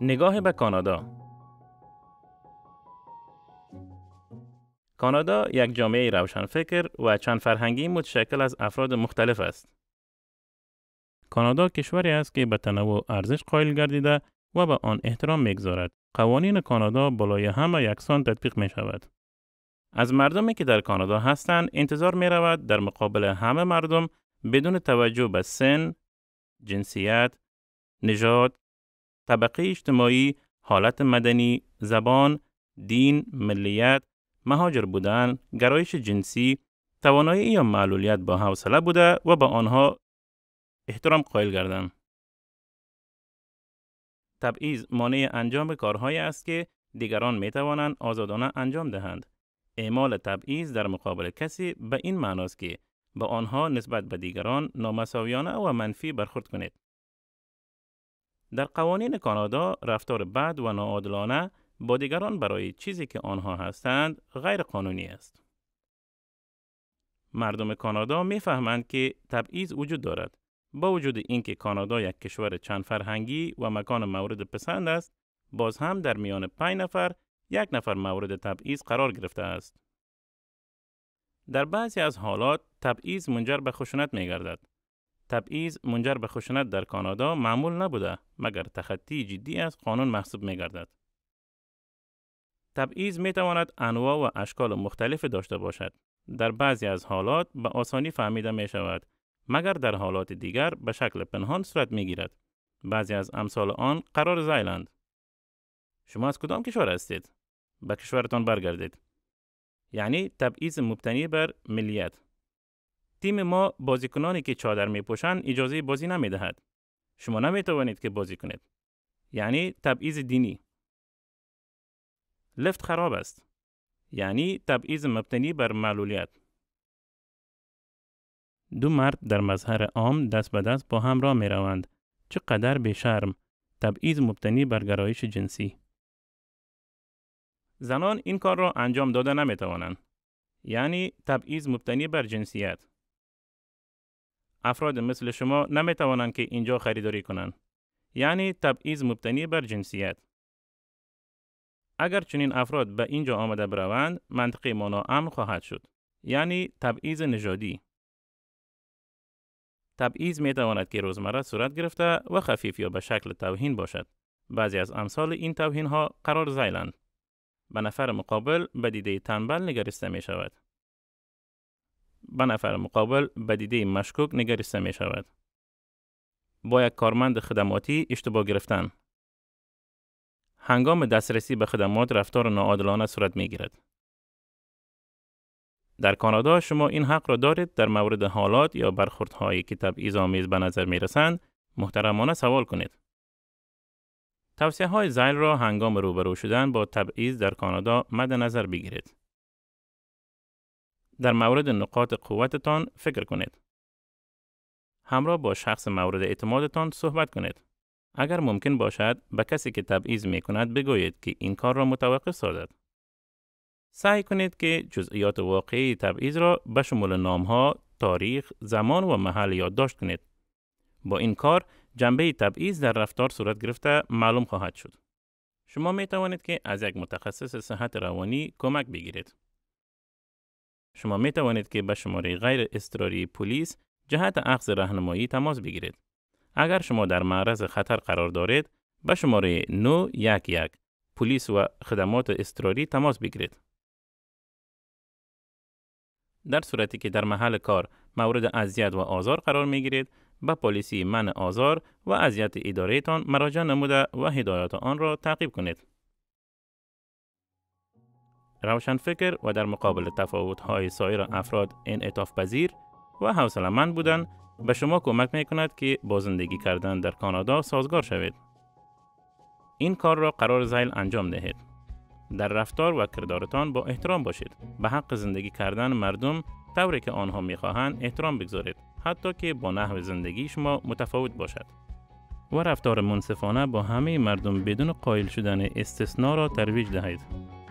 نگاه به کانادا کانادا یک جامعه روشنفکر و چند فرهنگی متشکل از افراد مختلف است. کانادا کشوری است که به تنوع ارزش قائل گردیده و به آن احترام میگذارد. قوانین کانادا بالای همه یکسان تطبیق می شود. از مردمی که در کانادا هستند انتظار می رود در مقابل همه مردم بدون توجه به سن، جنسیت، نژاد، طبقه اجتماعی، حالت مدنی، زبان، دین، ملیت، مهاجر بودن، گرایش جنسی، توانایی یا معلولیت با حوصله بوده و به آنها احترام قائل گردند. تبعیض مانع انجام کارهایی است که دیگران می توانند آزادانه انجام دهند. اعمال تبعیض در مقابل کسی به این معناست که به آنها نسبت به دیگران نامساویانه و منفی برخورد کنید. در قوانین کانادا رفتار بد و ناعادلانه با دیگران برای چیزی که آنها هستند غیر قانونی است. مردم کانادا میفهمند که تبعیض وجود دارد. با وجود اینکه کانادا یک کشور چند فرهنگی و مکان مورد پسند است، باز هم در میان پنج نفر یک نفر مورد تبعیض قرار گرفته است. در بعضی از حالات تبعیض منجر به خشونت می گردد. تبعیض منجر به خشونت در کانادا معمول نبوده مگر تخطی جدی از قانون محسوب میگردد. تبعیض می تواند انواع و اشکال مختلف داشته باشد. در بعضی از حالات به آسانی فهمیده می شود مگر در حالات دیگر به شکل پنهان صورت می گیرد. بعضی از امثال آن قرار زیلند. شما از کدام کشور هستید؟ به کشورتان برگردید. یعنی تبعیض مبتنی بر ملیت تیم ما بازیکنانی که چادر می اجازه بازی نمی دهد. شما نمی توانید که بازی کنید. یعنی تبعیض دینی. لفت خراب است. یعنی تبعیض مبتنی بر معلولیت. دو مرد در مظهر عام دست به دست با هم را می روند. چقدر به شرم. تبعیض مبتنی بر گرایش جنسی. زنان این کار را انجام داده نمیتوانند. یعنی تبعیض مبتنی بر جنسیت. افراد مثل شما نمی توانند که اینجا خریداری کنند. یعنی تبعیض مبتنی بر جنسیت. اگر چنین افراد به اینجا آمده بروند، منطقی مانا امن خواهد شد. یعنی تبعیض نژادی. تبعیض می تواند که روزمره صورت گرفته و خفیف یا به شکل توهین باشد. بعضی از امثال این توهین ها قرار زیلند. به نفر مقابل به دیده تنبل نگریسته می شود. به نفر مقابل بدیده مشکوک نگریسته می شود. با یک کارمند خدماتی اشتباه گرفتن هنگام دسترسی به خدمات رفتار ناعادلانه صورت می گیرد. در کانادا شما این حق را دارید در مورد حالات یا برخوردهایی که تبعیض آمیز به نظر می رسند محترمانه سوال کنید. توصیه های زیل را هنگام روبرو شدن با تبعیض در کانادا مد نظر بگیرید. در مورد نقاط قوتتان فکر کنید. همراه با شخص مورد اعتمادتان صحبت کنید. اگر ممکن باشد به کسی که تبعیض می کند بگویید که این کار را متوقف سازد. سعی کنید که جزئیات واقعی تبعیض را به شمول نامها، تاریخ، زمان و محل یادداشت کنید. با این کار جنبه تبعیض در رفتار صورت گرفته معلوم خواهد شد. شما می توانید که از یک متخصص صحت روانی کمک بگیرید. شما می توانید که به شماره غیر استراری پلیس جهت اخذ راهنمایی تماس بگیرید. اگر شما در معرض خطر قرار دارید، به شماره 911 پلیس و خدمات اضطراری تماس بگیرید. در صورتی که در محل کار مورد اذیت و آزار قرار می گیرید، به پلیسی من آزار و اذیت تان مراجعه نموده و هدایات آن را تعقیب کنید. فکر و در مقابل تفاوت‌های سایر افراد اطاف پذیر و من بودن به شما کمک می کند که با زندگی کردن در کانادا سازگار شوید. این کار را قرار زیل انجام دهید. در رفتار و کردارتان با احترام باشید. به حق زندگی کردن مردم طوری که آنها میخواهند احترام بگذارید حتی که با نحو زندگی شما متفاوت باشد. و رفتار منصفانه با همه مردم بدون قائل شدن استثنا را ترویج دهید.